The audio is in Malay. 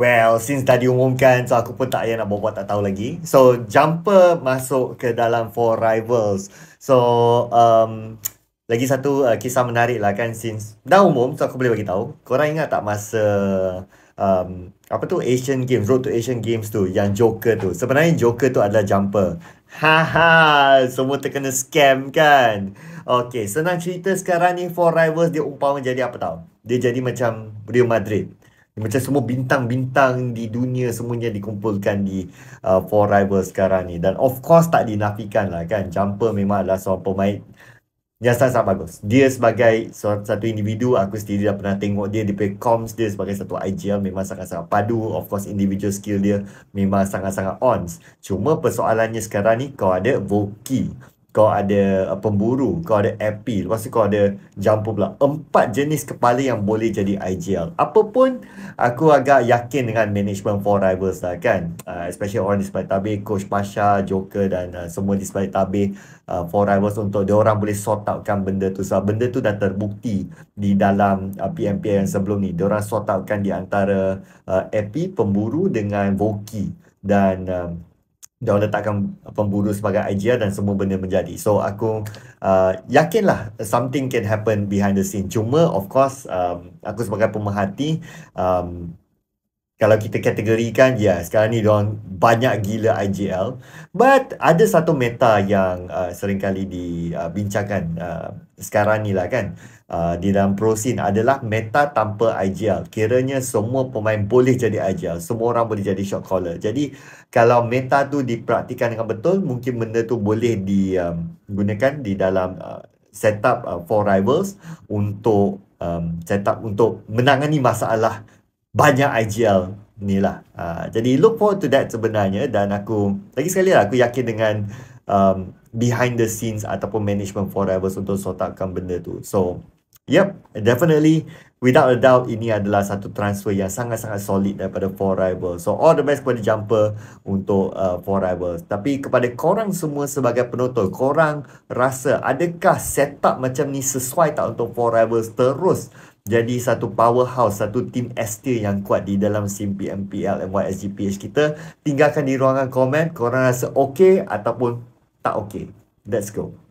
Well, since dah diumumkan, so aku pun tak payah nak berbual tak tahu lagi. So, jumper masuk ke dalam Four Rivals. So, um, lagi satu uh, kisah menarik lah kan since dah umum, so aku boleh bagi tahu. Korang ingat tak masa um, apa tu Asian Games, Road to Asian Games tu yang Joker tu. Sebenarnya Joker tu adalah jumper. Haha, semua terkena scam kan. Okay, senang cerita sekarang ni Four Rivals dia umpama jadi apa tahu? Dia jadi macam Real Madrid. Macam semua bintang-bintang di dunia semuanya dikumpulkan di uh, Four Rivals sekarang ni. Dan of course tak dinafikan lah kan. Jumper memang adalah seorang pemain yang sangat-sangat bagus. Dia sebagai satu individu, aku sendiri dah pernah tengok dia di comms dia sebagai satu IGL memang sangat-sangat padu. Of course individual skill dia memang sangat-sangat ons Cuma persoalannya sekarang ni kau ada Voki kau ada uh, pemburu, kau ada AP, lepas tu kau ada jumper pula. Empat jenis kepala yang boleh jadi IGL. Apapun, aku agak yakin dengan management for rivals lah kan. Uh, especially orang di sebalik tabir, Coach Pasha, Joker dan uh, semua di sebalik tabir uh, for rivals untuk dia orang boleh sort outkan benda tu. Sebab benda tu dah terbukti di dalam uh, PMP yang sebelum ni. Dia orang sort outkan di antara uh, pemburu dengan Voki. Dan uh, dia letakkan pemburu sebagai idea dan semua benda menjadi. So aku uh, yakinlah something can happen behind the scene. Cuma of course um, aku sebagai pemerhati um, kalau kita kategorikan ya yeah, sekarang ni diorang banyak gila IGL but ada satu meta yang uh, seringkali dibincangkan uh, sekarang ni lah kan uh, di dalam pro scene adalah meta tanpa IGL kiranya semua pemain boleh jadi IGL semua orang boleh jadi shot caller jadi kalau meta tu dipraktikan dengan betul mungkin benda tu boleh digunakan di dalam uh, setup uh, for rivals untuk um, setup untuk menangani masalah banyak IGL ni lah. Uh, jadi look forward to that sebenarnya dan aku lagi sekali lah aku yakin dengan um, behind the scenes ataupun management forever untuk sotakkan benda tu. So yep definitely without a doubt ini adalah satu transfer yang sangat-sangat solid daripada Four Rivals. So all the best kepada Jumper untuk uh, Four Rivals. Tapi kepada korang semua sebagai penonton, korang rasa adakah setup macam ni sesuai tak untuk Four Rivals terus jadi satu powerhouse, satu team ST yang kuat di dalam SimPMPL MYSGPH kita. Tinggalkan di ruangan komen korang rasa okey ataupun tak okey. Let's go.